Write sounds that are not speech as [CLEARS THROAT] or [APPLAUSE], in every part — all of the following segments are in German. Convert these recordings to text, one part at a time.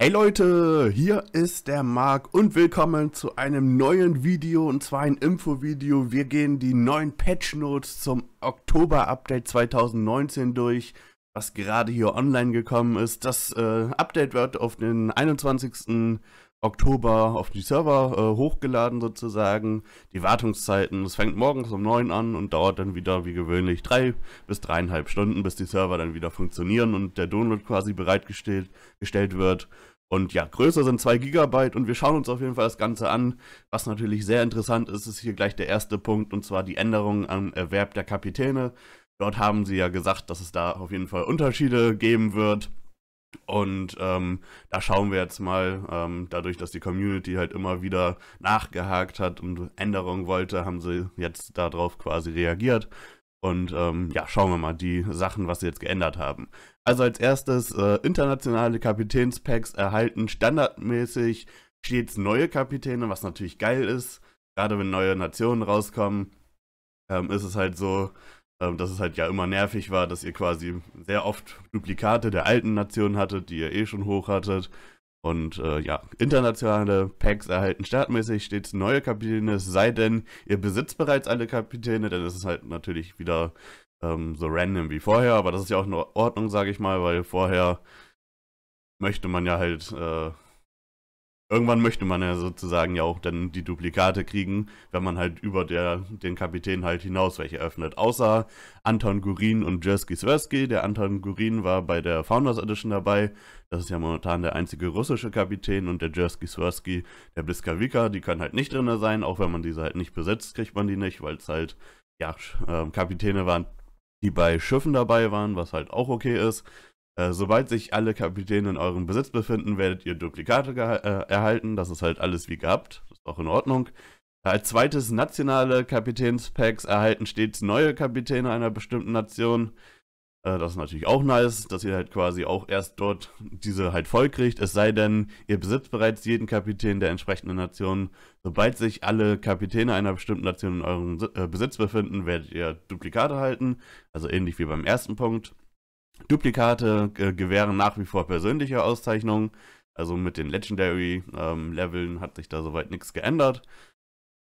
Hey Leute, hier ist der Marc und willkommen zu einem neuen Video und zwar ein Infovideo. Wir gehen die neuen Patch Notes zum Oktober Update 2019 durch, was gerade hier online gekommen ist. Das äh, Update wird auf den 21. Oktober auf die Server äh, hochgeladen sozusagen. Die Wartungszeiten, es fängt morgens um 9 an und dauert dann wieder wie gewöhnlich drei bis dreieinhalb Stunden, bis die Server dann wieder funktionieren und der Download quasi bereitgestellt gestellt wird. Und ja, größer sind 2 Gigabyte und wir schauen uns auf jeden Fall das Ganze an. Was natürlich sehr interessant ist, ist hier gleich der erste Punkt und zwar die Änderung am Erwerb der Kapitäne. Dort haben sie ja gesagt, dass es da auf jeden Fall Unterschiede geben wird. Und ähm, da schauen wir jetzt mal, ähm, dadurch, dass die Community halt immer wieder nachgehakt hat und Änderungen wollte, haben sie jetzt darauf quasi reagiert. Und ähm, ja, schauen wir mal die Sachen, was sie jetzt geändert haben. Also als erstes, äh, internationale Kapitänspacks erhalten standardmäßig stets neue Kapitäne, was natürlich geil ist. Gerade wenn neue Nationen rauskommen, ähm, ist es halt so, ähm, dass es halt ja immer nervig war, dass ihr quasi sehr oft Duplikate der alten Nationen hattet, die ihr eh schon hoch hattet. Und äh, ja, internationale Packs erhalten startmäßig stets neue Kapitäne, es sei denn, ihr besitzt bereits alle Kapitäne, dann ist es halt natürlich wieder ähm, so random wie vorher, aber das ist ja auch in Ordnung, sage ich mal, weil vorher möchte man ja halt äh, irgendwann möchte man ja sozusagen ja auch dann die Duplikate kriegen, wenn man halt über der, den Kapitän halt hinaus welche öffnet. Außer Anton Gurin und Jersky Swersky. Der Anton Gurin war bei der Founders Edition dabei. Das ist ja momentan der einzige russische Kapitän und der Jersky Swersky, der Bliskavika, die können halt nicht drin sein. Auch wenn man diese halt nicht besetzt, kriegt man die nicht, weil es halt, ja, äh, Kapitäne waren, die bei Schiffen dabei waren, was halt auch okay ist. Äh, sobald sich alle Kapitäne in eurem Besitz befinden, werdet ihr Duplikate äh, erhalten. Das ist halt alles wie gehabt. Das ist auch in Ordnung. Als zweites nationale Kapitänspacks erhalten stets neue Kapitäne einer bestimmten Nation. Äh, das ist natürlich auch nice, dass ihr halt quasi auch erst dort diese halt voll kriegt. Es sei denn, ihr besitzt bereits jeden Kapitän der entsprechenden Nation. Sobald sich alle Kapitäne einer bestimmten Nation in eurem äh, Besitz befinden, werdet ihr Duplikate halten. Also ähnlich wie beim ersten Punkt. Duplikate äh, gewähren nach wie vor persönliche Auszeichnungen. Also mit den Legendary-Leveln ähm, hat sich da soweit nichts geändert.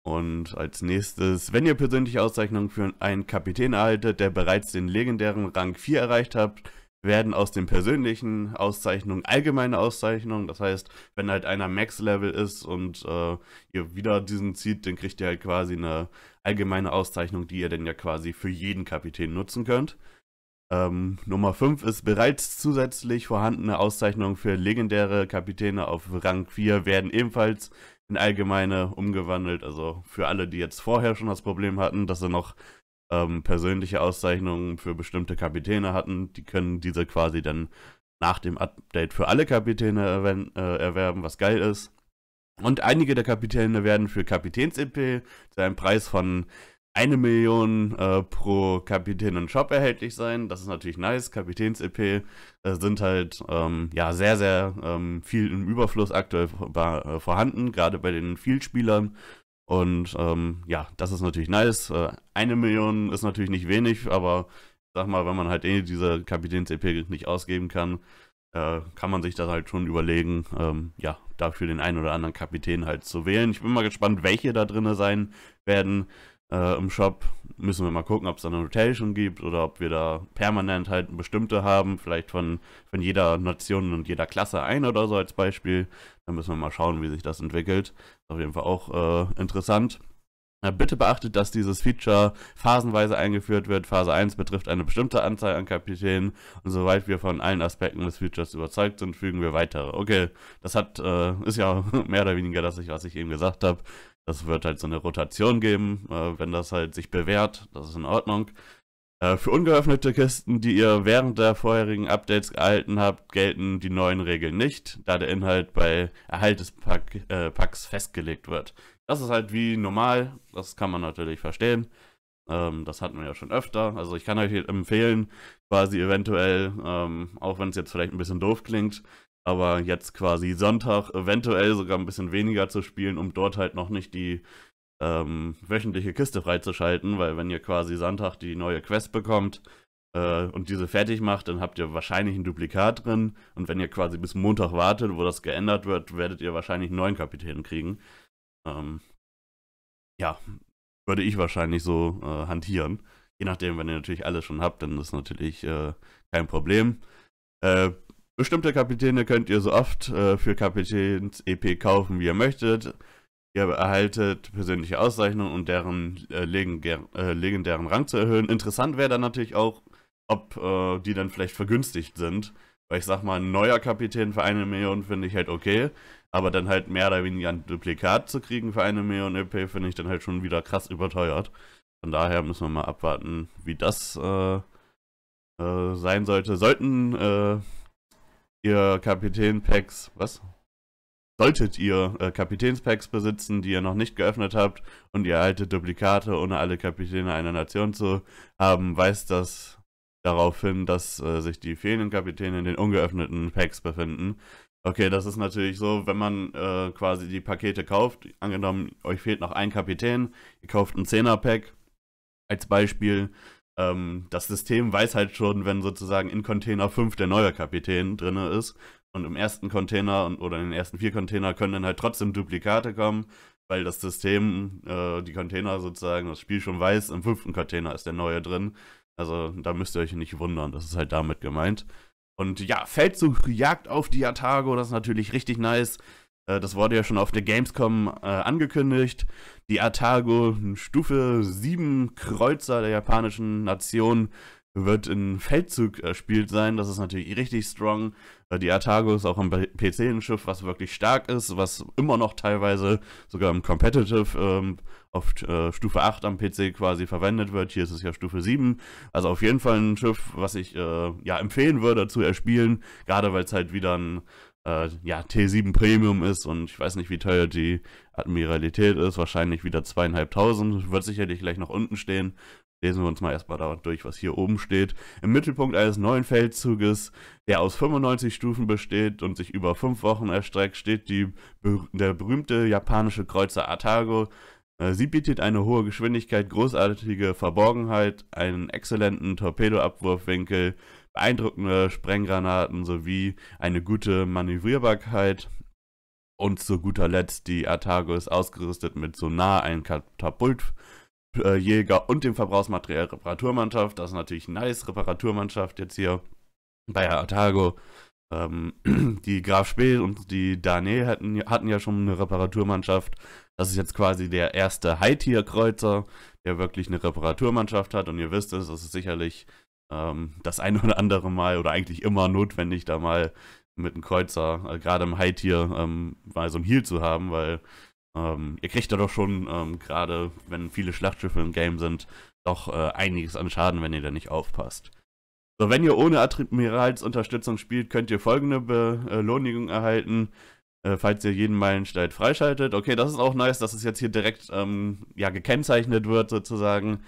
Und als nächstes, wenn ihr persönliche Auszeichnungen für einen Kapitän erhaltet, der bereits den legendären Rang 4 erreicht habt, werden aus den persönlichen Auszeichnungen allgemeine Auszeichnungen. Das heißt, wenn halt einer Max-Level ist und äh, ihr wieder diesen zieht, dann kriegt ihr halt quasi eine allgemeine Auszeichnung, die ihr dann ja quasi für jeden Kapitän nutzen könnt. Ähm, Nummer 5 ist bereits zusätzlich vorhandene Auszeichnungen für legendäre Kapitäne auf Rang 4 werden ebenfalls in allgemeine umgewandelt. Also für alle, die jetzt vorher schon das Problem hatten, dass sie noch ähm, persönliche Auszeichnungen für bestimmte Kapitäne hatten, die können diese quasi dann nach dem Update für alle Kapitäne äh, erwerben, was geil ist. Und einige der Kapitäne werden für Kapitäns-EP zu einem Preis von eine Million äh, pro Kapitän und Shop erhältlich sein. Das ist natürlich nice. Kapitäns-EP äh, sind halt ähm, ja sehr, sehr ähm, viel im Überfluss aktuell äh, vorhanden, gerade bei den Vielspielern. Und ähm, ja, das ist natürlich nice. Äh, eine Million ist natürlich nicht wenig, aber sag mal, wenn man halt eh diese Kapitäns-EP nicht ausgeben kann, äh, kann man sich das halt schon überlegen, ähm, ja, dafür den einen oder anderen Kapitän halt zu wählen. Ich bin mal gespannt, welche da drin sein werden äh, im Shop. Müssen wir mal gucken, ob es da eine Rotation gibt oder ob wir da permanent halt eine bestimmte haben. Vielleicht von, von jeder Nation und jeder Klasse ein oder so als Beispiel. Da müssen wir mal schauen, wie sich das entwickelt. auf jeden Fall auch äh, interessant. Bitte beachtet, dass dieses Feature phasenweise eingeführt wird. Phase 1 betrifft eine bestimmte Anzahl an Kapitänen und soweit wir von allen Aspekten des Features überzeugt sind, fügen wir weitere. Okay, das hat äh, ist ja [LAUGHS] mehr oder weniger das, was ich eben gesagt habe. Das wird halt so eine Rotation geben, äh, wenn das halt sich bewährt, das ist in Ordnung. Äh, für ungeöffnete Kisten, die ihr während der vorherigen Updates erhalten habt, gelten die neuen Regeln nicht, da der Inhalt bei Erhalt des Pack, äh, Packs festgelegt wird. Das ist halt wie normal, das kann man natürlich verstehen. Ähm, das hatten wir ja schon öfter. Also ich kann euch empfehlen, quasi eventuell, ähm, auch wenn es jetzt vielleicht ein bisschen doof klingt, aber jetzt quasi Sonntag eventuell sogar ein bisschen weniger zu spielen, um dort halt noch nicht die ähm, wöchentliche Kiste freizuschalten, weil wenn ihr quasi Sonntag die neue Quest bekommt äh, und diese fertig macht, dann habt ihr wahrscheinlich ein Duplikat drin und wenn ihr quasi bis Montag wartet, wo das geändert wird, werdet ihr wahrscheinlich einen neuen Kapitän kriegen. Ähm, ja, würde ich wahrscheinlich so äh, hantieren. Je nachdem, wenn ihr natürlich alles schon habt, dann ist natürlich äh, kein Problem. Äh, Bestimmte Kapitäne könnt ihr so oft äh, für Kapitäns EP kaufen, wie ihr möchtet. Ihr erhaltet persönliche Auszeichnungen und um deren äh, legendär, äh, legendären Rang zu erhöhen. Interessant wäre dann natürlich auch, ob äh, die dann vielleicht vergünstigt sind. Weil ich sag mal, ein neuer Kapitän für eine Million finde ich halt okay. Aber dann halt mehr oder weniger ein Duplikat zu kriegen für eine Million EP finde ich dann halt schon wieder krass überteuert. Von daher müssen wir mal abwarten, wie das äh, äh, sein sollte. Sollten ihr Kapitänpacks, was? Solltet ihr äh, Kapitänspacks besitzen, die ihr noch nicht geöffnet habt und ihr erhaltet Duplikate, ohne alle Kapitäne einer Nation zu haben, weist das darauf hin, dass äh, sich die fehlenden Kapitäne in den ungeöffneten Packs befinden. Okay, das ist natürlich so, wenn man äh, quasi die Pakete kauft, angenommen, euch fehlt noch ein Kapitän, ihr kauft ein 10er-Pack als Beispiel, ähm, das System weiß halt schon, wenn sozusagen in Container 5 der neue Kapitän drin ist und im ersten Container und, oder in den ersten vier Container können dann halt trotzdem Duplikate kommen, weil das System, äh, die Container sozusagen, das Spiel schon weiß, im fünften Container ist der neue drin. Also da müsst ihr euch nicht wundern, das ist halt damit gemeint. Und ja, Feldzug, Jagd auf die Atago, das ist natürlich richtig nice. Äh, das wurde ja schon auf der Gamescom äh, angekündigt. Die Atago Stufe 7 Kreuzer der japanischen Nation wird in Feldzug erspielt äh, sein. Das ist natürlich richtig strong. Äh, die Atago ist auch im PC ein Schiff, was wirklich stark ist, was immer noch teilweise sogar im Competitive ähm, auf äh, Stufe 8 am PC quasi verwendet wird. Hier ist es ja Stufe 7. Also auf jeden Fall ein Schiff, was ich äh, ja empfehlen würde zu erspielen, gerade weil es halt wieder ein äh, ja, T7 Premium ist und ich weiß nicht, wie teuer die Admiralität ist. Wahrscheinlich wieder zweieinhalbtausend. Wird sicherlich gleich noch unten stehen. Lesen wir uns mal erstmal da durch, was hier oben steht. Im Mittelpunkt eines neuen Feldzuges, der aus 95 Stufen besteht und sich über fünf Wochen erstreckt, steht die, der berühmte japanische Kreuzer Atago. Äh, sie bietet eine hohe Geschwindigkeit, großartige Verborgenheit, einen exzellenten Torpedoabwurfwinkel, beeindruckende Sprenggranaten sowie eine gute Manövrierbarkeit. Und zu guter Letzt, die Artago ist ausgerüstet mit Sonar, einem Katapultjäger und dem Verbrauchsmaterial Reparaturmannschaft. Das ist natürlich nice, Reparaturmannschaft jetzt hier bei Artago. Ähm, [CLEARS THROAT] die Graf Spee und die Dane hatten, hatten ja schon eine Reparaturmannschaft. Das ist jetzt quasi der erste High-Tier-Kreuzer, der wirklich eine Reparaturmannschaft hat. Und ihr wisst es, das ist sicherlich ähm, das ein oder andere Mal oder eigentlich immer notwendig, da mal mit einem Kreuzer, äh, gerade im High-Tier, ähm, mal so ein Heal zu haben, weil ähm, ihr kriegt ja doch schon, ähm, gerade wenn viele Schlachtschiffe im Game sind, doch äh, einiges an Schaden, wenn ihr da nicht aufpasst. So, wenn ihr ohne Admiralsunterstützung spielt, könnt ihr folgende Belohnung erhalten, äh, falls ihr jeden Meilenstein freischaltet. Okay, das ist auch nice, dass es jetzt hier direkt ähm, ja, gekennzeichnet wird, sozusagen,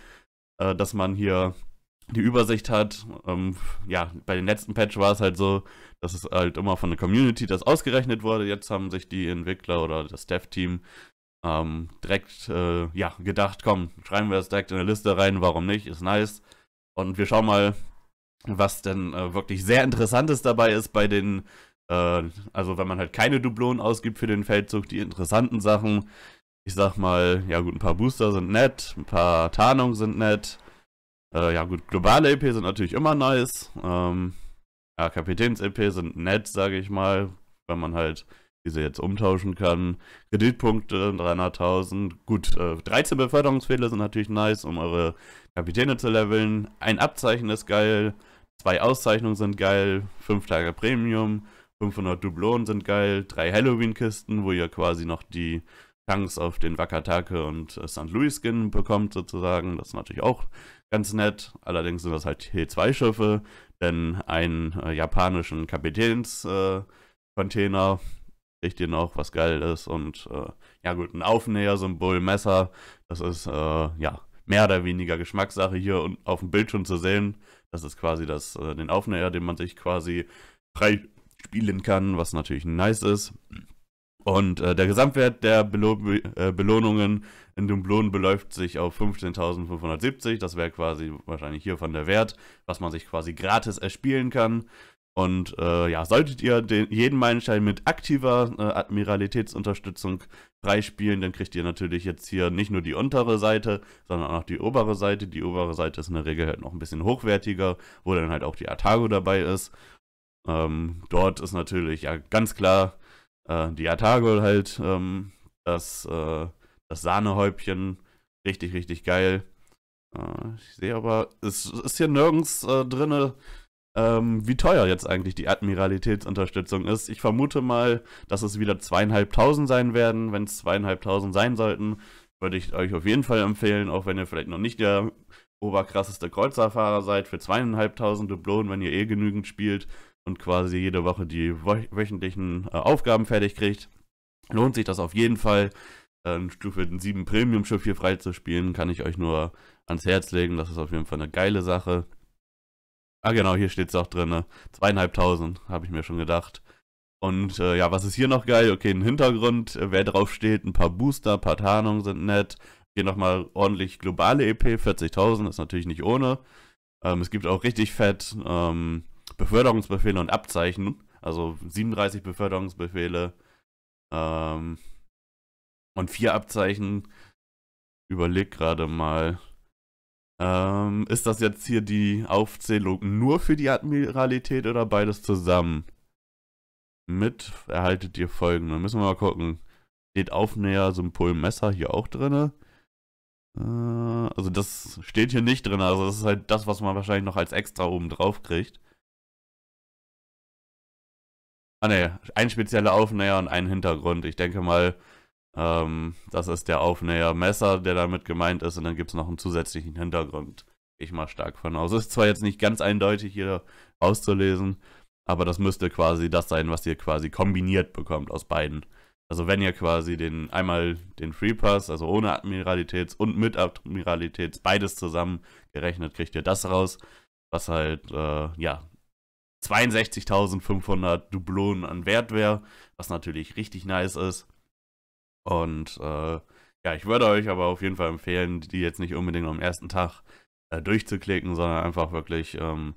äh, dass man hier die Übersicht hat. Ähm, ja, bei den letzten Patch war es halt so, dass es halt immer von der Community das ausgerechnet wurde. Jetzt haben sich die Entwickler oder das Dev-Team ähm, direkt äh, ja, gedacht, komm, schreiben wir es direkt in eine Liste rein, warum nicht, ist nice. Und wir schauen mal, was denn äh, wirklich sehr interessantes dabei ist bei den, äh, also wenn man halt keine Dublonen ausgibt für den Feldzug, die interessanten Sachen. Ich sag mal, ja gut, ein paar Booster sind nett, ein paar Tarnungen sind nett, äh, ja gut, globale EP sind natürlich immer nice. Ähm, ja, Kapitäns-EP sind nett, sage ich mal, wenn man halt diese jetzt umtauschen kann. Kreditpunkte 300.000. Gut, äh, 13 Beförderungsfehler sind natürlich nice, um eure Kapitäne zu leveln. Ein Abzeichen ist geil. Zwei Auszeichnungen sind geil. 5 Tage Premium. 500 Dublonen sind geil. Drei Halloween-Kisten, wo ihr quasi noch die Chance auf den Wakatake und St. Louis-Skin bekommt, sozusagen. Das ist natürlich auch ganz nett. Allerdings sind das halt T2-Schiffe, denn einen äh, japanischen Kapitänscontainer äh, ich dir noch, was geil ist. Und äh, ja gut, ein Aufnäher, Symbol, Messer. Das ist äh, ja mehr oder weniger Geschmackssache hier und auf dem Bildschirm zu sehen. Das ist quasi das, äh, den Aufnäher, den man sich quasi frei spielen kann, was natürlich nice ist. Und äh, der Gesamtwert der Belo äh, Belohnungen in Dumblon beläuft sich auf 15.570. Das wäre quasi wahrscheinlich hiervon der Wert, was man sich quasi gratis erspielen kann. Und äh, ja, solltet ihr den, jeden Meilenstein mit aktiver äh, Admiralitätsunterstützung freispielen, dann kriegt ihr natürlich jetzt hier nicht nur die untere Seite, sondern auch die obere Seite. Die obere Seite ist in der Regel halt noch ein bisschen hochwertiger, wo dann halt auch die Artago dabei ist. Ähm, dort ist natürlich ja ganz klar äh, die Artagol halt, ähm, das, äh, das Sahnehäubchen. Richtig, richtig geil. Äh, ich sehe aber, es ist hier nirgends äh, drinne, ähm, wie teuer jetzt eigentlich die Admiralitätsunterstützung ist. Ich vermute mal, dass es wieder zweieinhalbtausend sein werden. Wenn es zweieinhalbtausend sein sollten, würde ich euch auf jeden Fall empfehlen, auch wenn ihr vielleicht noch nicht der oberkrasseste Kreuzerfahrer seid, für zweieinhalbtausend Dublonen, wenn ihr eh genügend spielt, und quasi jede Woche die wöchentlichen äh, Aufgaben fertig kriegt, lohnt sich das auf jeden Fall. Äh, ein Stufe 7 Premium Schiff hier freizuspielen, kann ich euch nur ans Herz legen. Das ist auf jeden Fall eine geile Sache. Ah genau, hier steht es auch drin. Ne? Zweieinhalbtausend, ne? habe ich mir schon gedacht. Und äh, ja, was ist hier noch geil? Okay, ein Hintergrund, äh, wer drauf steht, ein paar Booster, ein paar Tarnungen sind nett. Hier nochmal ordentlich globale EP, 40.000 ist natürlich nicht ohne. Ähm, es gibt auch richtig fett ähm, Beförderungsbefehle und Abzeichen. Also 37 Beförderungsbefehle ähm, und vier Abzeichen. Überleg gerade mal. Ähm, ist das jetzt hier die Aufzählung nur für die Admiralität oder beides zusammen? Mit erhaltet ihr folgende. Müssen wir mal gucken. Steht Aufnäher, Symbol, Messer hier auch drin? Äh, also das steht hier nicht drin. Also das ist halt das, was man wahrscheinlich noch als extra oben drauf kriegt. Ah ne, ein spezieller Aufnäher und ein Hintergrund. Ich denke mal, ähm, das ist der Aufnäher Messer, der damit gemeint ist, und dann gibt es noch einen zusätzlichen Hintergrund. Ich mal stark von aus. Ist zwar jetzt nicht ganz eindeutig hier auszulesen, aber das müsste quasi das sein, was ihr quasi kombiniert bekommt aus beiden. Also wenn ihr quasi den einmal den Free Pass, also ohne Admiralitäts und mit Admiralitäts, beides zusammen gerechnet, kriegt ihr das raus, was halt äh, ja 62.500 Dublonen an Wert wäre, was natürlich richtig nice ist. Und äh, ja, ich würde euch aber auf jeden Fall empfehlen, die jetzt nicht unbedingt am ersten Tag äh, durchzuklicken, sondern einfach wirklich ähm,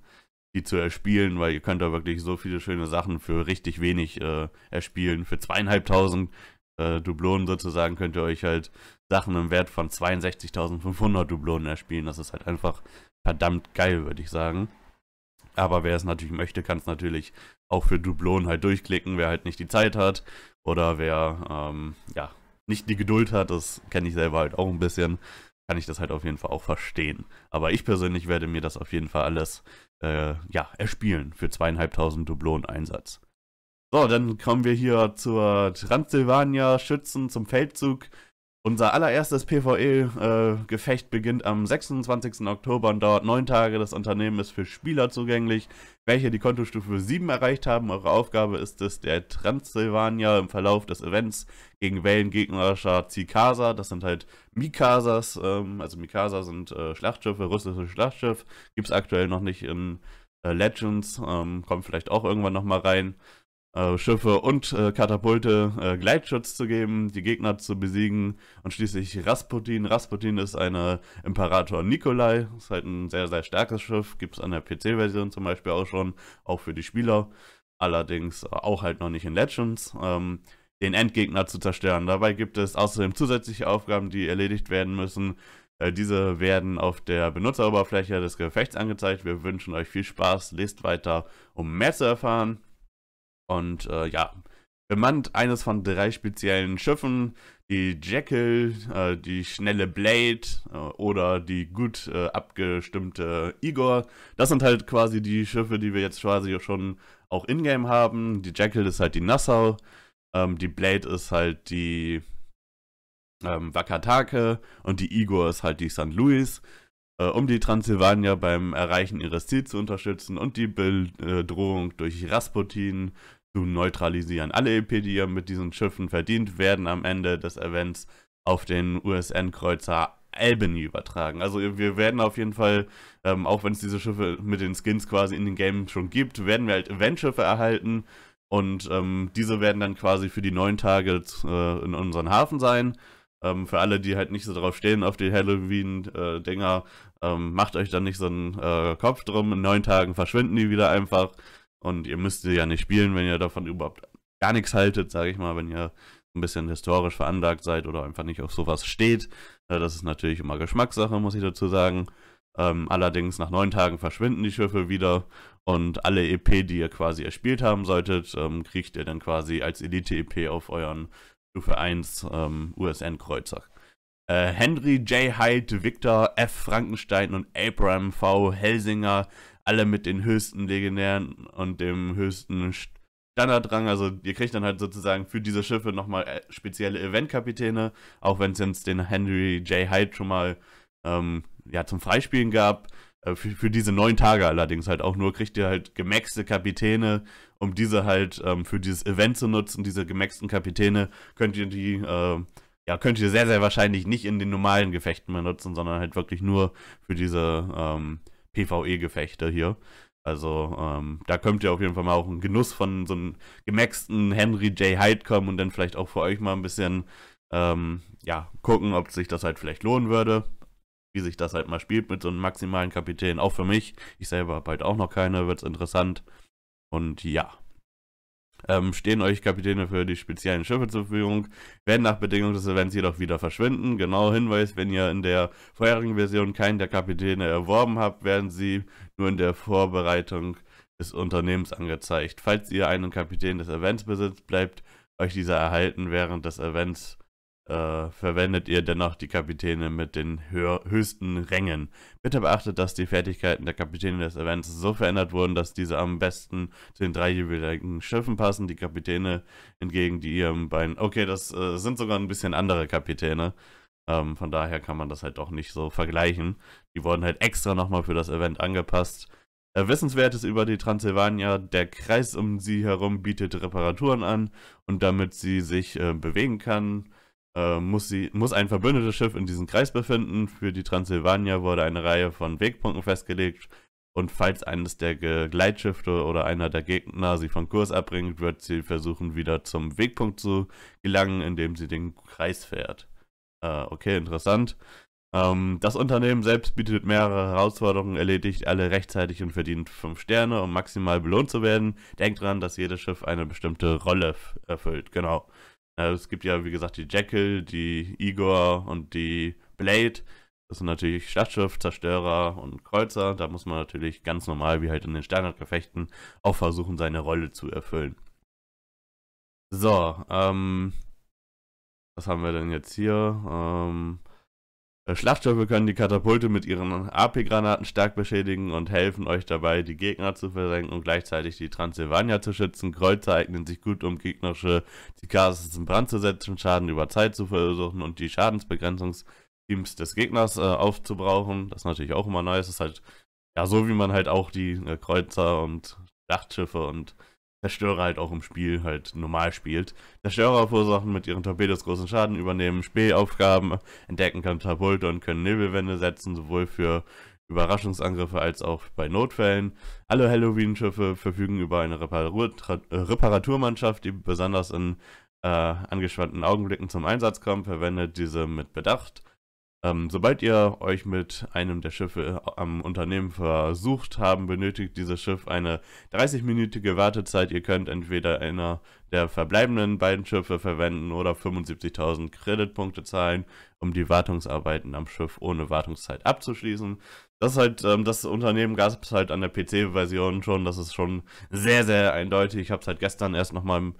die zu erspielen, weil ihr könnt da wirklich so viele schöne Sachen für richtig wenig äh, erspielen. Für zweieinhalbtausend äh, Dublonen sozusagen könnt ihr euch halt Sachen im Wert von 62.500 Dublonen erspielen. Das ist halt einfach verdammt geil, würde ich sagen. Aber wer es natürlich möchte, kann es natürlich auch für Dublonen halt durchklicken, wer halt nicht die Zeit hat oder wer ähm, ja nicht die Geduld hat, das kenne ich selber halt auch ein bisschen, kann ich das halt auf jeden Fall auch verstehen. Aber ich persönlich werde mir das auf jeden Fall alles äh, ja, erspielen für zweieinhalbtausend Dublonen Einsatz. So, dann kommen wir hier zur Transylvania Schützen zum Feldzug. Unser allererstes PvE-Gefecht äh, beginnt am 26. Oktober und dauert neun Tage. Das Unternehmen ist für Spieler zugänglich, welche die Kontostufe 7 erreicht haben. Eure Aufgabe ist es, der Transsilvania im Verlauf des Events gegen Wellen gegnerischer Zikasa, das sind halt Mikasas, ähm, also Mikasa sind äh, Schlachtschiffe, russische Schlachtschiff, gibt es aktuell noch nicht in äh, Legends, ähm, kommt vielleicht auch irgendwann nochmal rein äh, Schiffe und äh, Katapulte äh, Gleitschutz zu geben, die Gegner zu besiegen und schließlich Rasputin. Rasputin ist eine äh, Imperator Nikolai, ist halt ein sehr, sehr starkes Schiff, gibt es an der PC-Version zum Beispiel auch schon, auch für die Spieler, allerdings auch halt noch nicht in Legends. Ähm, den Endgegner zu zerstören. Dabei gibt es außerdem zusätzliche Aufgaben, die erledigt werden müssen. Äh, diese werden auf der Benutzeroberfläche des Gefechts angezeigt. Wir wünschen euch viel Spaß, lest weiter, um mehr zu erfahren. Und äh, ja, bemannt eines von drei speziellen Schiffen, die Jekyll, äh, die schnelle Blade äh, oder die gut äh, abgestimmte Igor. Das sind halt quasi die Schiffe, die wir jetzt quasi schon auch in-game haben. Die Jekyll ist halt die Nassau, ähm, die Blade ist halt die ähm, Wakatake und die Igor ist halt die St. Louis äh, um die Transsilvania beim Erreichen ihres Ziels zu unterstützen und die Bedrohung durch Rasputin zu neutralisieren. Alle EP, die ja mit diesen Schiffen verdient, werden am Ende des Events auf den USN-Kreuzer Albany übertragen. Also wir werden auf jeden Fall, ähm, auch wenn es diese Schiffe mit den Skins quasi in den Games schon gibt, werden wir halt Eventschiffe erhalten und ähm, diese werden dann quasi für die neun Tage äh, in unseren Hafen sein. Ähm, für alle, die halt nicht so drauf stehen auf die Halloween-Dinger, äh, macht euch dann nicht so einen äh, Kopf drum. In neun Tagen verschwinden die wieder einfach. Und ihr müsst sie ja nicht spielen, wenn ihr davon überhaupt gar nichts haltet, sage ich mal, wenn ihr ein bisschen historisch veranlagt seid oder einfach nicht auf sowas steht. Äh, das ist natürlich immer Geschmackssache, muss ich dazu sagen. Ähm, allerdings nach neun Tagen verschwinden die Schiffe wieder und alle EP, die ihr quasi erspielt haben solltet, ähm, kriegt ihr dann quasi als Elite-EP auf euren Stufe 1 ähm, USN-Kreuzer. Äh, Henry J. Hyde, Victor F. Frankenstein und Abraham V. Helsinger alle mit den höchsten Legionären und dem höchsten Standardrang. Also ihr kriegt dann halt sozusagen für diese Schiffe nochmal äh, spezielle Eventkapitäne, auch wenn es jetzt den Henry J. Hyde schon mal ähm, ja, zum Freispielen gab. Äh, für, für, diese neun Tage allerdings halt auch nur kriegt ihr halt gemaxte Kapitäne, um diese halt ähm, für dieses Event zu nutzen. Diese gemaxten Kapitäne könnt ihr die äh, ja, könnt ihr sehr, sehr wahrscheinlich nicht in den normalen Gefechten benutzen, sondern halt wirklich nur für diese ähm, PvE-Gefechte hier. Also ähm, da könnt ihr auf jeden Fall mal auch einen Genuss von so einem gemaxten Henry J. Hyde kommen und dann vielleicht auch für euch mal ein bisschen ähm, ja, gucken, ob sich das halt vielleicht lohnen würde. Wie sich das halt mal spielt mit so einem maximalen Kapitän. Auch für mich. Ich selber habe halt auch noch keine, wird es interessant. Und ja ähm, stehen euch Kapitäne für die speziellen Schiffe zur Verfügung, werden nach Bedingung des Events jedoch wieder verschwinden. Genau Hinweis, wenn ihr in der vorherigen Version keinen der Kapitäne erworben habt, werden sie nur in der Vorbereitung des Unternehmens angezeigt. Falls ihr einen Kapitän des Events besitzt, bleibt euch dieser erhalten während des Events äh, verwendet ihr dennoch die Kapitäne mit den höher, höchsten Rängen. Bitte beachtet, dass die Fertigkeiten der Kapitäne des Events so verändert wurden, dass diese am besten zu den drei jeweiligen Schiffen passen. Die Kapitäne hingegen, die ihrem Bein. Okay, das äh, sind sogar ein bisschen andere Kapitäne. Ähm, von daher kann man das halt auch nicht so vergleichen. Die wurden halt extra nochmal für das Event angepasst. Äh, Wissenswertes über die Transsilvania. Der Kreis um sie herum bietet Reparaturen an und damit sie sich äh, bewegen kann, äh, muss, sie, muss ein verbündetes Schiff in diesem Kreis befinden. Für die Transsilvania wurde eine Reihe von Wegpunkten festgelegt. Und falls eines der Gleitschiffe oder einer der Gegner sie von Kurs abbringt, wird sie versuchen, wieder zum Wegpunkt zu gelangen, indem sie den Kreis fährt. Äh, okay, interessant. Ähm, das Unternehmen selbst bietet mehrere Herausforderungen, erledigt alle rechtzeitig und verdient 5 Sterne, um maximal belohnt zu werden. Denkt daran, dass jedes Schiff eine bestimmte Rolle erfüllt. Genau es gibt ja, wie gesagt, die Jekyll, die Igor und die Blade. Das sind natürlich Schlachtschiff, Zerstörer und Kreuzer. Da muss man natürlich ganz normal, wie halt in den Standardgefechten, auch versuchen, seine Rolle zu erfüllen. So, ähm, was haben wir denn jetzt hier? Ähm, bei Schlachtschiffe können die Katapulte mit ihren AP-Granaten stark beschädigen und helfen euch dabei, die Gegner zu versenken und gleichzeitig die Transsilvania zu schützen. Kreuzer eignen sich gut, um gegnerische Cicasis in Brand zu setzen, Schaden über Zeit zu versuchen und die Schadensbegrenzungsteams des Gegners äh, aufzubrauchen. Das ist natürlich auch immer neu. Es ist halt ja so, wie man halt auch die äh, Kreuzer und Schlachtschiffe und Zerstörer halt auch im Spiel halt normal spielt. Zerstörer verursachen mit ihren Torpedos großen Schaden, übernehmen Spähaufgaben, entdecken Katapulte und können Nebelwände setzen, sowohl für Überraschungsangriffe als auch bei Notfällen. Alle Halloween-Schiffe verfügen über eine Reparatur äh, Reparaturmannschaft, die besonders in äh, angespannten Augenblicken zum Einsatz kommt, verwendet diese mit Bedacht. Ähm, sobald ihr euch mit einem der Schiffe äh, am Unternehmen versucht haben, benötigt dieses Schiff eine 30-minütige Wartezeit. Ihr könnt entweder einer der verbleibenden beiden Schiffe verwenden oder 75.000 Kreditpunkte zahlen, um die Wartungsarbeiten am Schiff ohne Wartungszeit abzuschließen. Das halt, ähm, das Unternehmen gab es halt an der PC-Version schon. Das ist schon sehr, sehr eindeutig. Ich habe es halt gestern erst nochmal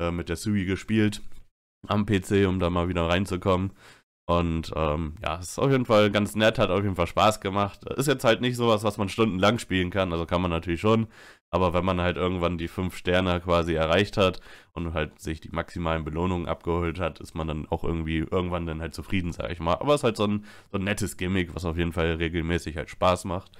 äh, mit der Sui gespielt am PC, um da mal wieder reinzukommen. Und ähm, ja, ist auf jeden Fall ganz nett, hat auf jeden Fall Spaß gemacht. Ist jetzt halt nicht sowas, was man stundenlang spielen kann, also kann man natürlich schon. Aber wenn man halt irgendwann die fünf Sterne quasi erreicht hat und halt sich die maximalen Belohnungen abgeholt hat, ist man dann auch irgendwie irgendwann dann halt zufrieden, sag ich mal. Aber es ist halt so ein, so ein nettes Gimmick, was auf jeden Fall regelmäßig halt Spaß macht.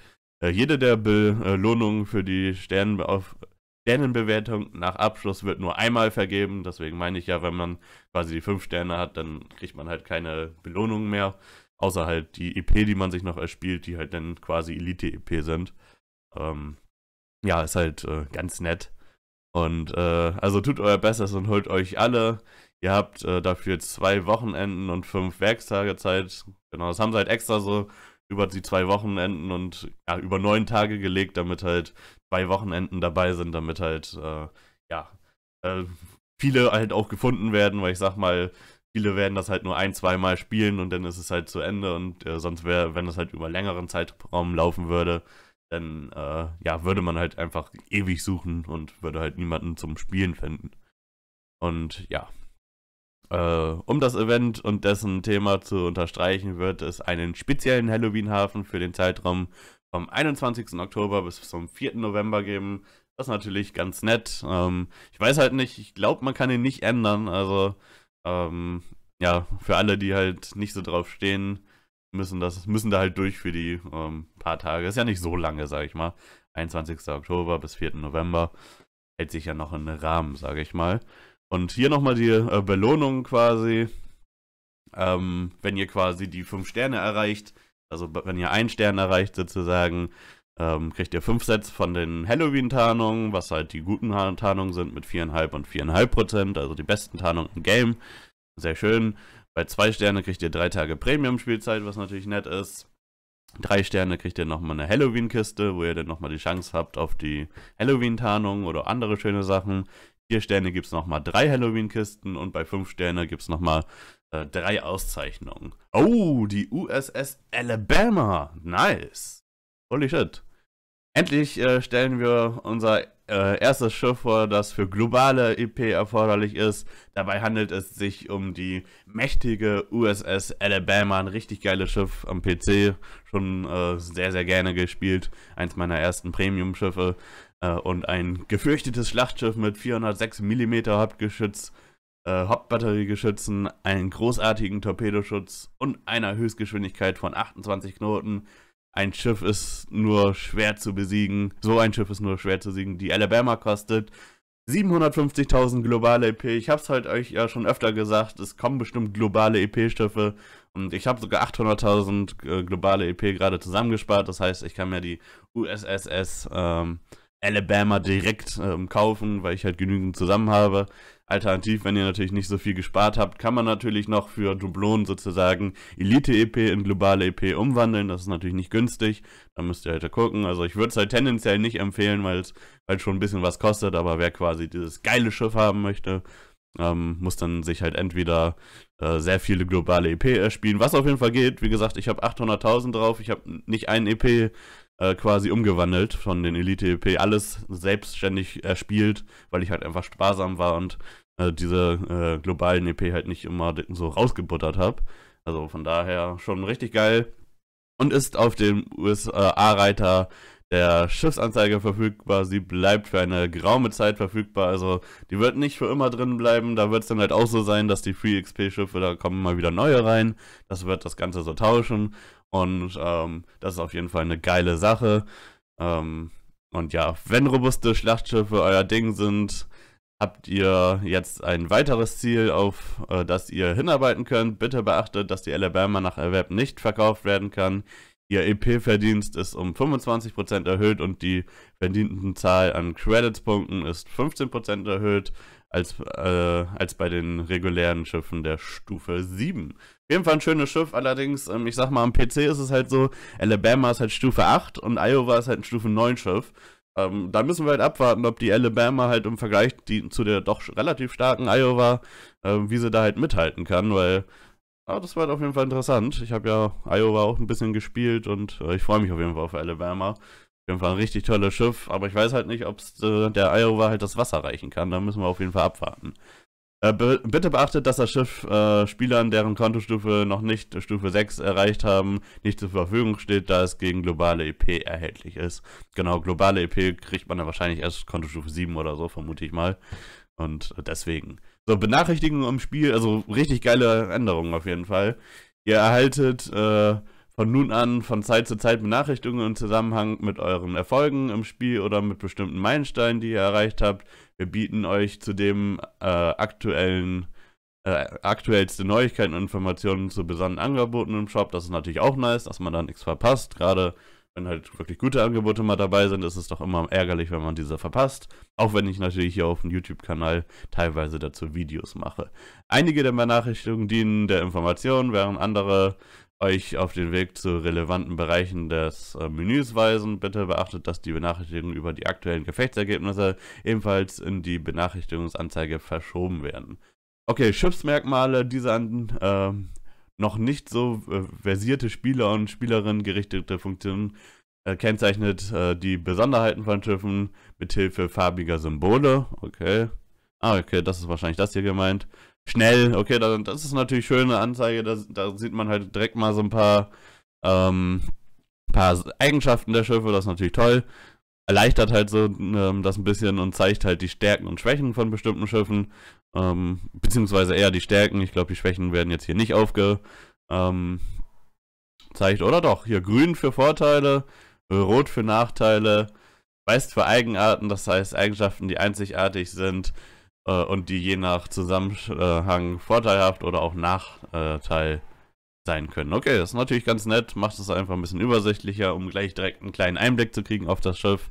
Äh, jede der Belohnungen für die Sternen auf, Sternenbewertung nach Abschluss wird nur einmal vergeben. Deswegen meine ich ja, wenn man quasi die 5 Sterne hat, dann kriegt man halt keine Belohnungen mehr. Außer halt die EP, die man sich noch erspielt, die halt dann quasi Elite-EP sind. Ähm, ja, ist halt äh, ganz nett. Und äh, also tut euer Bestes und holt euch alle. Ihr habt äh, dafür zwei Wochenenden und fünf Werkstage Zeit. Genau, das haben sie halt extra so über die zwei Wochenenden und ja, über neun Tage gelegt, damit halt zwei Wochenenden dabei sind, damit halt, äh, ja, äh, viele halt auch gefunden werden, weil ich sag mal, viele werden das halt nur ein, zwei Mal spielen und dann ist es halt zu Ende und äh, sonst wäre, wenn das halt über längeren Zeitraum laufen würde, dann äh, ja, würde man halt einfach ewig suchen und würde halt niemanden zum Spielen finden. Und ja, äh, um das Event und dessen Thema zu unterstreichen, wird es einen speziellen Halloween-Hafen für den Zeitraum vom 21. Oktober bis zum 4. November geben. Das ist natürlich ganz nett. Ähm, ich weiß halt nicht, ich glaube, man kann ihn nicht ändern. Also, ähm, ja, für alle, die halt nicht so drauf stehen, müssen, das, müssen da halt durch für die ähm, paar Tage. Ist ja nicht so lange, sage ich mal. 21. Oktober bis 4. November hält sich ja noch in Rahmen, sage ich mal. Und hier nochmal die äh, Belohnung quasi. Ähm, wenn ihr quasi die 5 Sterne erreicht, also wenn ihr einen Stern erreicht sozusagen, ähm, kriegt ihr 5 Sets von den Halloween-Tarnungen, was halt die guten Tarnungen sind mit 4,5 und 4,5 Prozent, also die besten Tarnungen im Game. Sehr schön. Bei 2 Sterne kriegt ihr 3 Tage Premium-Spielzeit, was natürlich nett ist. 3 Sterne kriegt ihr nochmal eine Halloween-Kiste, wo ihr dann nochmal die Chance habt auf die Halloween-Tarnung oder andere schöne Sachen vier Sterne gibt es nochmal drei Halloween-Kisten und bei fünf Sterne gibt es nochmal äh, drei Auszeichnungen. Oh, die USS Alabama. Nice. Holy shit. Endlich äh, stellen wir unser äh, erstes Schiff vor, das für globale EP erforderlich ist. Dabei handelt es sich um die mächtige USS Alabama, ein richtig geiles Schiff am PC. Schon äh, sehr, sehr gerne gespielt. Eins meiner ersten Premium-Schiffe. Äh, und ein gefürchtetes Schlachtschiff mit 406 mm Hauptgeschütz, äh, Hauptbatteriegeschützen, einen großartigen Torpedoschutz und einer Höchstgeschwindigkeit von 28 Knoten. Ein Schiff ist nur schwer zu besiegen. So ein Schiff ist nur schwer zu besiegen. Die Alabama kostet 750.000 globale EP. Ich habe es halt euch ja schon öfter gesagt, es kommen bestimmt globale EP-Schiffe und ich habe sogar 800.000 äh, globale EP gerade zusammengespart. Das heißt, ich kann mir die USSS ähm, Alabama direkt ähm, kaufen, weil ich halt genügend zusammen habe. Alternativ, wenn ihr natürlich nicht so viel gespart habt, kann man natürlich noch für Dublonen sozusagen Elite-EP in globale EP umwandeln. Das ist natürlich nicht günstig. Da müsst ihr halt gucken. Also ich würde es halt tendenziell nicht empfehlen, weil es halt schon ein bisschen was kostet. Aber wer quasi dieses geile Schiff haben möchte, ähm, muss dann sich halt entweder äh, sehr viele globale EP erspielen, was auf jeden Fall geht. Wie gesagt, ich habe 800.000 drauf, ich habe nicht ein EP äh, quasi umgewandelt von den Elite-EP. Alles selbstständig erspielt, weil ich halt einfach sparsam war und äh, diese äh, globalen EP halt nicht immer so rausgebuttert habe. Also von daher schon richtig geil. Und ist auf dem USA-Reiter der Schiffsanzeige verfügbar. Sie bleibt für eine graue Zeit verfügbar. Also die wird nicht für immer drin bleiben. Da wird es dann halt auch so sein, dass die Free XP-Schiffe, e da kommen mal wieder neue rein. Das wird das Ganze so tauschen. Und ähm, das ist auf jeden Fall eine geile Sache. Ähm, und ja, wenn robuste Schlachtschiffe euer Ding sind, habt ihr jetzt ein weiteres Ziel, auf äh, das ihr hinarbeiten könnt. Bitte beachtet, dass die Alabama nach Erwerb nicht verkauft werden kann. Ihr EP-Verdienst ist um 25% erhöht und die verdienten Zahl an Credits-Punkten ist 15% erhöht als, äh, als bei den regulären Schiffen der Stufe 7 jeden Fall ein schönes Schiff, allerdings, ähm, ich sag mal, am PC ist es halt so, Alabama ist halt Stufe 8 und Iowa ist halt ein Stufe 9 Schiff. Ähm, da müssen wir halt abwarten, ob die Alabama halt im Vergleich die, zu der doch relativ starken Iowa, äh, wie sie da halt mithalten kann, weil ja, das war halt auf jeden Fall interessant. Ich habe ja Iowa auch ein bisschen gespielt und äh, ich freue mich auf jeden Fall auf Alabama. Auf jeden Fall ein richtig tolles Schiff, aber ich weiß halt nicht, ob äh, der Iowa halt das Wasser reichen kann. Da müssen wir auf jeden Fall abwarten. Äh, bitte beachtet, dass das Schiff äh, Spielern, deren Kontostufe noch nicht Stufe 6 erreicht haben, nicht zur Verfügung steht, da es gegen globale EP erhältlich ist. Genau, globale EP kriegt man dann wahrscheinlich erst Kontostufe 7 oder so, vermute ich mal. Und deswegen. So, Benachrichtigungen im Spiel, also richtig geile Änderungen auf jeden Fall. Ihr erhaltet äh, von nun an von Zeit zu Zeit Benachrichtigungen im Zusammenhang mit euren Erfolgen im Spiel oder mit bestimmten Meilensteinen, die ihr erreicht habt. Wir bieten euch zudem äh, aktuellen, äh, aktuellste Neuigkeiten und Informationen zu besonderen Angeboten im Shop. Das ist natürlich auch nice, dass man da nichts verpasst. Gerade wenn halt wirklich gute Angebote mal dabei sind, ist es doch immer ärgerlich, wenn man diese verpasst. Auch wenn ich natürlich hier auf dem YouTube-Kanal teilweise dazu Videos mache. Einige der Benachrichtigungen dienen der Information, während andere euch auf den Weg zu relevanten Bereichen des äh, Menüs weisen. Bitte beachtet, dass die Benachrichtigungen über die aktuellen Gefechtsergebnisse ebenfalls in die Benachrichtigungsanzeige verschoben werden. Okay, Schiffsmerkmale, diese an äh, noch nicht so äh, versierte Spieler und Spielerinnen gerichtete Funktionen äh, kennzeichnet äh, die Besonderheiten von Schiffen mithilfe farbiger Symbole. Okay. Ah, okay, das ist wahrscheinlich das hier gemeint schnell, okay, das, das ist natürlich eine schöne Anzeige, da, da, sieht man halt direkt mal so ein paar, ähm, paar Eigenschaften der Schiffe, das ist natürlich toll. Erleichtert halt so ähm, das ein bisschen und zeigt halt die Stärken und Schwächen von bestimmten Schiffen, ähm, beziehungsweise eher die Stärken. Ich glaube, die Schwächen werden jetzt hier nicht aufgezeigt, ähm, oder doch? Hier grün für Vorteile, rot für Nachteile, weiß für Eigenarten, das heißt Eigenschaften, die einzigartig sind, äh, und die je nach Zusammenhang vorteilhaft oder auch Nachteil sein können. Okay, das ist natürlich ganz nett, macht es einfach ein bisschen übersichtlicher, um gleich direkt einen kleinen Einblick zu kriegen auf das Schiff.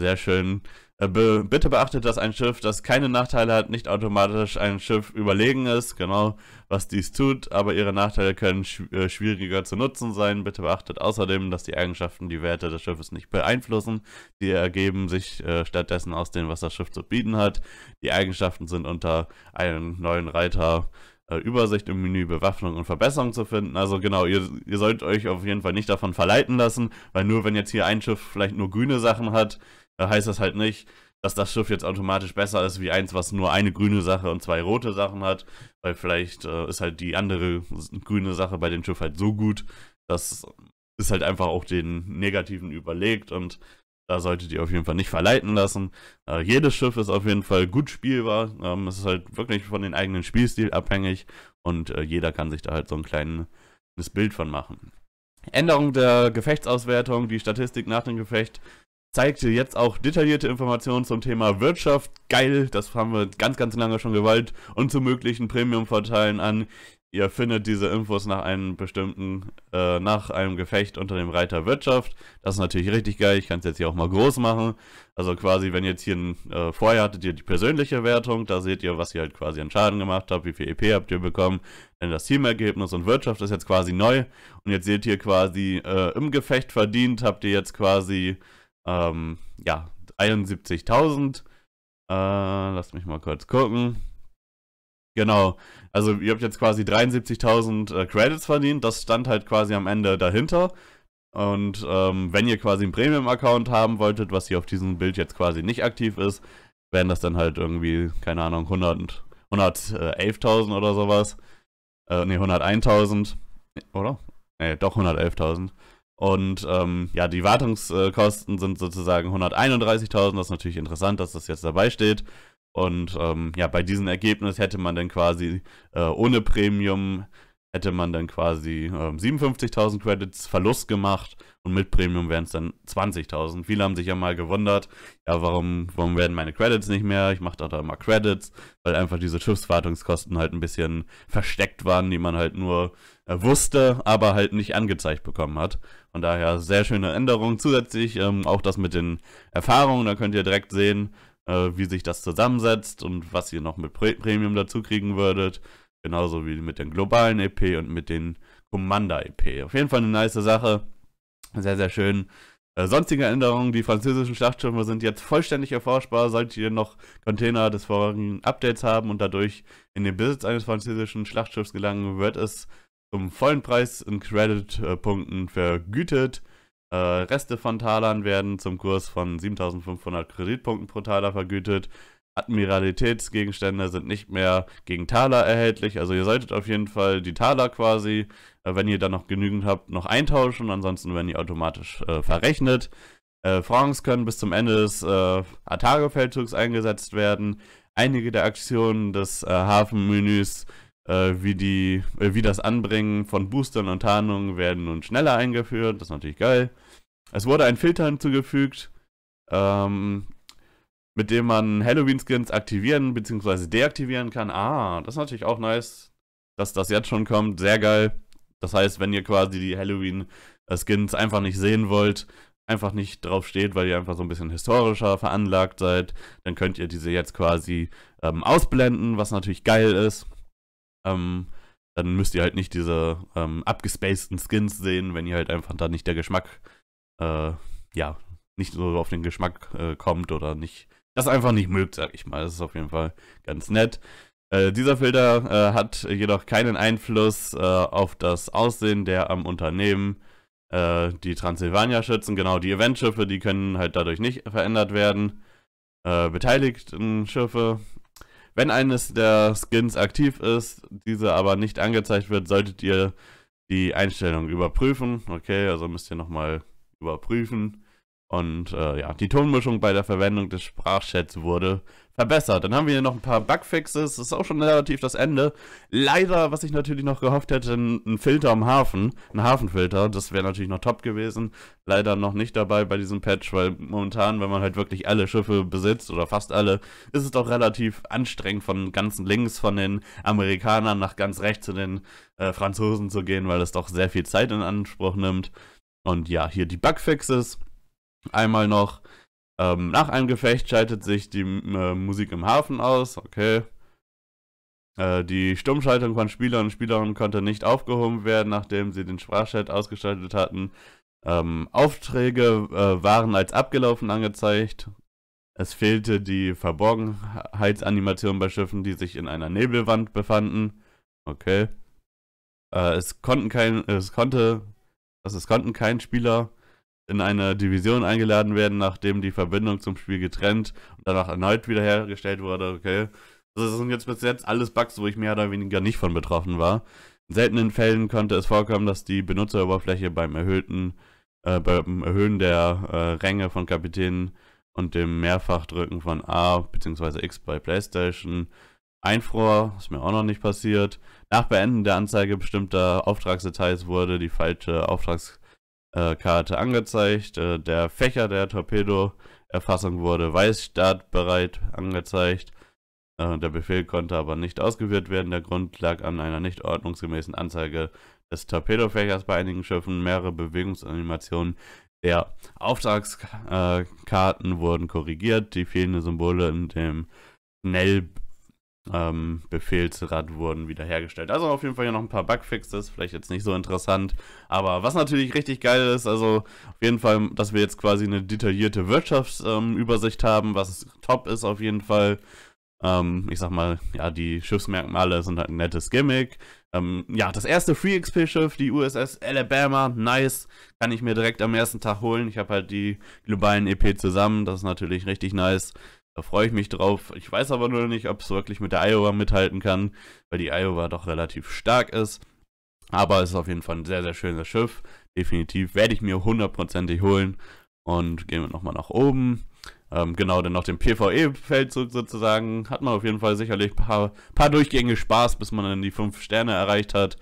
Sehr schön. Äh, be bitte beachtet, dass ein Schiff, das keine Nachteile hat, nicht automatisch ein Schiff überlegen ist, genau was dies tut, aber ihre Nachteile können sch äh, schwieriger zu nutzen sein. Bitte beachtet außerdem, dass die Eigenschaften die Werte des Schiffes nicht beeinflussen. Die ergeben sich äh, stattdessen aus dem, was das Schiff zu bieten hat. Die Eigenschaften sind unter einem neuen Reiter äh, Übersicht im Menü Bewaffnung und Verbesserung zu finden. Also genau, ihr, ihr sollt euch auf jeden Fall nicht davon verleiten lassen, weil nur wenn jetzt hier ein Schiff vielleicht nur grüne Sachen hat, heißt das halt nicht, dass das Schiff jetzt automatisch besser ist wie eins, was nur eine grüne Sache und zwei rote Sachen hat, weil vielleicht äh, ist halt die andere grüne Sache bei dem Schiff halt so gut, dass ist halt einfach auch den Negativen überlegt und da solltet ihr auf jeden Fall nicht verleiten lassen. Äh, jedes Schiff ist auf jeden Fall gut spielbar. Ähm, es ist halt wirklich von den eigenen Spielstil abhängig und äh, jeder kann sich da halt so ein kleines Bild von machen. Änderung der Gefechtsauswertung, die Statistik nach dem Gefecht zeigt dir jetzt auch detaillierte Informationen zum Thema Wirtschaft. Geil, das haben wir ganz, ganz lange schon gewollt. Und zu möglichen Premium-Vorteilen an. Ihr findet diese Infos nach einem bestimmten, äh, nach einem Gefecht unter dem Reiter Wirtschaft. Das ist natürlich richtig geil. Ich kann es jetzt hier auch mal groß machen. Also quasi, wenn jetzt hier ein, äh, vorher hattet ihr die persönliche Wertung, da seht ihr, was ihr halt quasi an Schaden gemacht habt, wie viel EP habt ihr bekommen. Denn das Teamergebnis und Wirtschaft ist jetzt quasi neu. Und jetzt seht ihr quasi, äh, im Gefecht verdient habt ihr jetzt quasi ähm, ja, 71.000. Äh, lasst mich mal kurz gucken. Genau, also ihr habt jetzt quasi 73.000 äh, Credits verdient. Das stand halt quasi am Ende dahinter. Und ähm, wenn ihr quasi einen Premium-Account haben wolltet, was hier auf diesem Bild jetzt quasi nicht aktiv ist, wären das dann halt irgendwie, keine Ahnung, 111.000 oder sowas. Äh, ne, 101.000. Oder? Ne, doch 111.000. Und ähm, ja, die Wartungskosten sind sozusagen 131.000. Das ist natürlich interessant, dass das jetzt dabei steht. Und ähm, ja, bei diesem Ergebnis hätte man dann quasi äh, ohne Premium hätte man dann quasi ähm, 57.000 Credits Verlust gemacht und mit Premium wären es dann 20.000. Viele haben sich ja mal gewundert, ja, warum, warum werden meine Credits nicht mehr? Ich mache doch da immer Credits, weil einfach diese Schiffswartungskosten halt ein bisschen versteckt waren, die man halt nur äh, wusste, aber halt nicht angezeigt bekommen hat. Von daher sehr schöne Änderung. Zusätzlich ähm, auch das mit den Erfahrungen, da könnt ihr direkt sehen, äh, wie sich das zusammensetzt und was ihr noch mit Pre Premium dazu kriegen würdet. Genauso wie mit den globalen EP und mit den Commander EP. Auf jeden Fall eine nice Sache. Sehr, sehr schön. Äh, sonstige Änderungen, die französischen Schlachtschiffe sind jetzt vollständig erforschbar, solltet ihr noch Container des vorigen Updates haben und dadurch in den Besitz eines französischen Schlachtschiffs gelangen, wird es zum vollen Preis in Creditpunkten vergütet. Äh, Reste von Talern werden zum Kurs von 7500 Kreditpunkten pro Taler vergütet. Admiralitätsgegenstände sind nicht mehr gegen Taler erhältlich. Also ihr solltet auf jeden Fall die Taler quasi, äh, wenn ihr dann noch genügend habt, noch eintauschen. Ansonsten werden die automatisch äh, verrechnet. Äh, Francs können bis zum Ende des äh, Atago-Feldzugs eingesetzt werden. Einige der Aktionen des äh, Hafenmenüs äh, wie, die, äh, wie das Anbringen von Boostern und Tarnungen werden nun schneller eingeführt. Das ist natürlich geil. Es wurde ein Filter hinzugefügt, ähm, mit dem man Halloween-Skins aktivieren bzw. deaktivieren kann. Ah, das ist natürlich auch nice, dass das jetzt schon kommt. Sehr geil. Das heißt, wenn ihr quasi die Halloween-Skins einfach nicht sehen wollt, einfach nicht drauf steht, weil ihr einfach so ein bisschen historischer veranlagt seid, dann könnt ihr diese jetzt quasi ähm, ausblenden, was natürlich geil ist. Ähm, dann müsst ihr halt nicht diese ähm, abgespaceden Skins sehen, wenn ihr halt einfach da nicht der Geschmack, äh, ja, nicht so auf den Geschmack äh, kommt oder nicht, das einfach nicht mögt, sag ich mal. Das ist auf jeden Fall ganz nett. Äh, dieser Filter äh, hat jedoch keinen Einfluss äh, auf das Aussehen der am Unternehmen. Äh, die Transylvania schützen genau, die Event-Schiffe, die können halt dadurch nicht verändert werden. beteiligten Schiffe wenn eines der Skins aktiv ist, diese aber nicht angezeigt wird, solltet ihr die Einstellung überprüfen. Okay, also müsst ihr nochmal überprüfen. Und äh, ja, die Tonmischung bei der Verwendung des Sprachchats wurde verbessert. Dann haben wir hier noch ein paar Bugfixes. Das ist auch schon relativ das Ende. Leider, was ich natürlich noch gehofft hätte, ein Filter am Hafen. Ein Hafenfilter. Das wäre natürlich noch top gewesen. Leider noch nicht dabei bei diesem Patch, weil momentan, wenn man halt wirklich alle Schiffe besitzt oder fast alle, ist es doch relativ anstrengend, von ganzen links von den Amerikanern nach ganz rechts zu den äh, Franzosen zu gehen, weil es doch sehr viel Zeit in Anspruch nimmt. Und ja, hier die Bugfixes Einmal noch, ähm, nach einem Gefecht schaltet sich die äh, Musik im Hafen aus, okay. Äh, die Stummschaltung von Spielern und Spielerinnen konnte nicht aufgehoben werden, nachdem sie den Sprachchat ausgeschaltet hatten. Ähm, Aufträge äh, waren als abgelaufen angezeigt. Es fehlte die Verborgenheitsanimation bei Schiffen, die sich in einer Nebelwand befanden. Okay. Äh, es konnten kein, es konnte, also es konnten kein Spieler in eine Division eingeladen werden, nachdem die Verbindung zum Spiel getrennt und danach erneut wiederhergestellt wurde, okay. Also, das sind jetzt bis jetzt alles Bugs, wo ich mehr oder weniger nicht von betroffen war. In seltenen Fällen konnte es vorkommen, dass die Benutzeroberfläche beim erhöhten, äh, beim Erhöhen der äh, Ränge von Kapitänen und dem Mehrfachdrücken von A bzw. X bei PlayStation einfror, ist mir auch noch nicht passiert. Nach Beenden der Anzeige bestimmter Auftragsdetails wurde die falsche Auftrags äh, Karte angezeigt. Äh, der Fächer der Torpedoerfassung wurde weiß startbereit angezeigt. Äh, der Befehl konnte aber nicht ausgeführt werden. Der Grund lag an einer nicht ordnungsgemäßen Anzeige des Torpedofächers bei einigen Schiffen. Mehrere Bewegungsanimationen der Auftragskarten äh, wurden korrigiert. Die fehlenden Symbole in dem Schnell ähm, Befehlsrad wurden wiederhergestellt. Also auf jeden Fall hier noch ein paar Bugfixes, vielleicht jetzt nicht so interessant, aber was natürlich richtig geil ist, also auf jeden Fall, dass wir jetzt quasi eine detaillierte Wirtschaftsübersicht ähm, haben, was top ist auf jeden Fall. Ähm, ich sag mal, ja, die Schiffsmerkmale sind halt ein nettes Gimmick. Ähm, ja, das erste Free XP-Schiff, die USS Alabama, nice. Kann ich mir direkt am ersten Tag holen. Ich habe halt die globalen EP zusammen, das ist natürlich richtig nice. Da freue ich mich drauf. Ich weiß aber nur nicht, ob es wirklich mit der Iowa mithalten kann, weil die Iowa doch relativ stark ist. Aber es ist auf jeden Fall ein sehr, sehr schönes Schiff. Definitiv werde ich mir hundertprozentig holen. Und gehen wir nochmal nach oben. Ähm, genau, dann noch den PvE-Feldzug sozusagen. Hat man auf jeden Fall sicherlich ein paar, paar Durchgänge Spaß, bis man dann die 5 Sterne erreicht hat.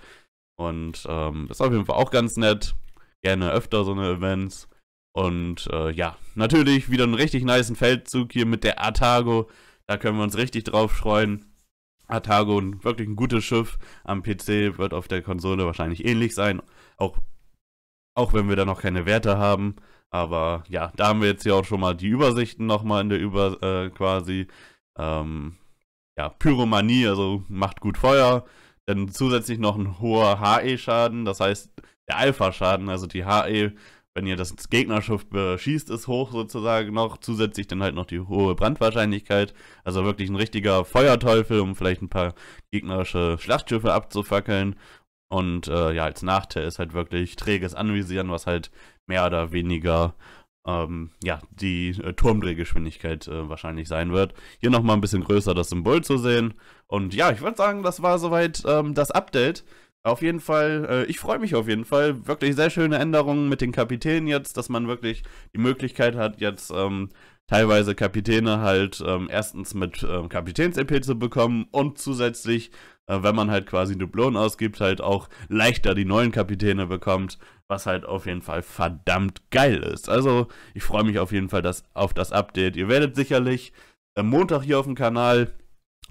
Und ähm, ist auf jeden Fall auch ganz nett. Gerne öfter so eine Events. Und äh, ja, natürlich wieder einen richtig nice Feldzug hier mit der Artago. Da können wir uns richtig drauf freuen. Artago, wirklich ein gutes Schiff. Am PC wird auf der Konsole wahrscheinlich ähnlich sein. Auch, auch wenn wir da noch keine Werte haben. Aber ja, da haben wir jetzt hier auch schon mal die Übersichten nochmal in der Über äh, quasi. Ähm, ja, Pyromanie, also macht gut Feuer. Dann zusätzlich noch ein hoher HE-Schaden, das heißt der Alpha-Schaden, also die HE wenn ihr das Gegnerschiff beschießt, ist hoch sozusagen noch. Zusätzlich dann halt noch die hohe Brandwahrscheinlichkeit. Also wirklich ein richtiger Feuerteufel, um vielleicht ein paar gegnerische Schlachtschiffe abzufackeln. Und äh, ja, als Nachteil ist halt wirklich träges Anvisieren, was halt mehr oder weniger ähm, ja, die äh, Turmdrehgeschwindigkeit äh, wahrscheinlich sein wird. Hier nochmal ein bisschen größer das Symbol zu sehen. Und ja, ich würde sagen, das war soweit ähm, das Update. Auf jeden Fall, äh, ich freue mich auf jeden Fall. Wirklich sehr schöne Änderungen mit den Kapitänen jetzt, dass man wirklich die Möglichkeit hat, jetzt ähm, teilweise Kapitäne halt ähm, erstens mit ähm, Kapitäns-EP zu bekommen und zusätzlich, äh, wenn man halt quasi Dublon ausgibt, halt auch leichter die neuen Kapitäne bekommt, was halt auf jeden Fall verdammt geil ist. Also ich freue mich auf jeden Fall das, auf das Update. Ihr werdet sicherlich am äh, Montag hier auf dem Kanal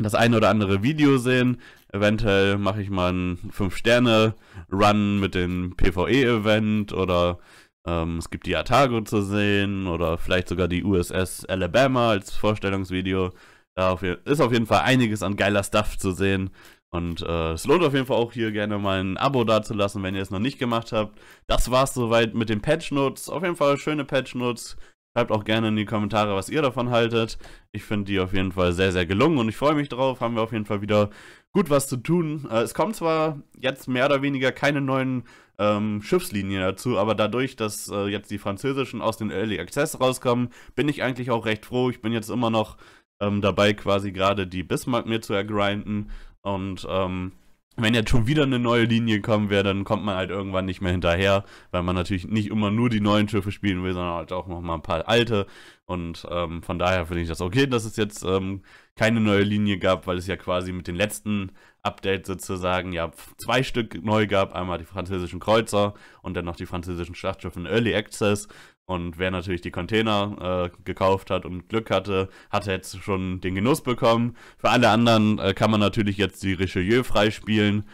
das eine oder andere Video sehen. Eventuell mache ich mal einen 5-Sterne-Run mit dem PvE-Event oder ähm, es gibt die Atago zu sehen oder vielleicht sogar die USS Alabama als Vorstellungsvideo. Da auf, ist auf jeden Fall einiges an geiler Stuff zu sehen. Und äh, es lohnt auf jeden Fall auch hier gerne mal ein Abo dazulassen, wenn ihr es noch nicht gemacht habt. Das war's soweit mit den Patch Notes. Auf jeden Fall schöne Patch Notes. Schreibt auch gerne in die Kommentare, was ihr davon haltet. Ich finde die auf jeden Fall sehr, sehr gelungen und ich freue mich drauf. Haben wir auf jeden Fall wieder gut was zu tun. Äh, es kommen zwar jetzt mehr oder weniger keine neuen ähm, Schiffslinien dazu, aber dadurch, dass äh, jetzt die französischen aus dem Early Access rauskommen, bin ich eigentlich auch recht froh. Ich bin jetzt immer noch ähm, dabei, quasi gerade die Bismarck mir zu ergrinden und ähm, wenn jetzt schon wieder eine neue Linie kommen wäre, dann kommt man halt irgendwann nicht mehr hinterher, weil man natürlich nicht immer nur die neuen Schiffe spielen will, sondern halt auch nochmal ein paar alte. Und ähm, von daher finde ich das okay, dass es jetzt ähm, keine neue Linie gab, weil es ja quasi mit den letzten Updates sozusagen ja zwei Stück neu gab. Einmal die französischen Kreuzer und dann noch die französischen Schlachtschiffe in Early Access. Und wer natürlich die Container äh, gekauft hat und Glück hatte, hat jetzt schon den Genuss bekommen. Für alle anderen äh, kann man natürlich jetzt die Richelieu freispielen.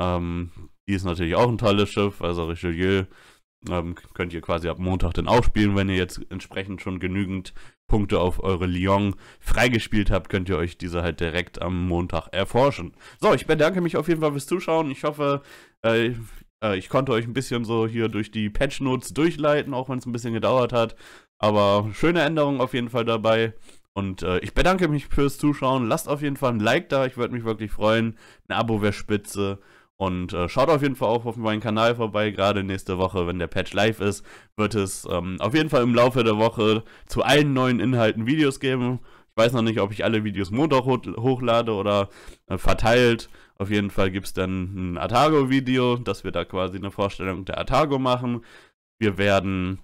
Ähm, die ist natürlich auch ein tolles Schiff. Also Richelieu ähm, könnt ihr quasi ab Montag dann auch spielen. Wenn ihr jetzt entsprechend schon genügend Punkte auf eure Lyon freigespielt habt, könnt ihr euch diese halt direkt am Montag erforschen. So, ich bedanke mich auf jeden Fall fürs Zuschauen. Ich hoffe, äh, äh, ich konnte euch ein bisschen so hier durch die Patch Notes durchleiten, auch wenn es ein bisschen gedauert hat. Aber schöne Änderungen auf jeden Fall dabei. Und äh, ich bedanke mich fürs Zuschauen. Lasst auf jeden Fall ein Like da, ich würde mich wirklich freuen. Ein Abo wäre spitze. Und äh, schaut auf jeden Fall auch auf meinen Kanal vorbei. Gerade nächste Woche, wenn der Patch live ist, wird es ähm, auf jeden Fall im Laufe der Woche zu allen neuen Inhalten Videos geben. Ich weiß noch nicht, ob ich alle Videos Montag hochlade oder äh, verteilt. Auf jeden Fall gibt es dann ein Atago-Video, dass wir da quasi eine Vorstellung der Atago machen. Wir werden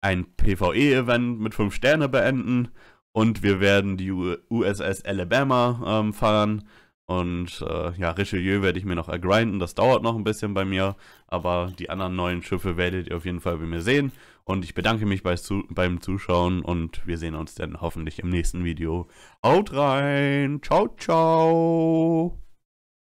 ein PvE-Event mit 5 Sterne beenden und wir werden die USS Alabama ähm, fahren. Und äh, ja, Richelieu werde ich mir noch ergrinden, das dauert noch ein bisschen bei mir, aber die anderen neuen Schiffe werdet ihr auf jeden Fall bei mir sehen. Und ich bedanke mich bei zu beim Zuschauen und wir sehen uns dann hoffentlich im nächsten Video. Haut rein, ciao, ciao!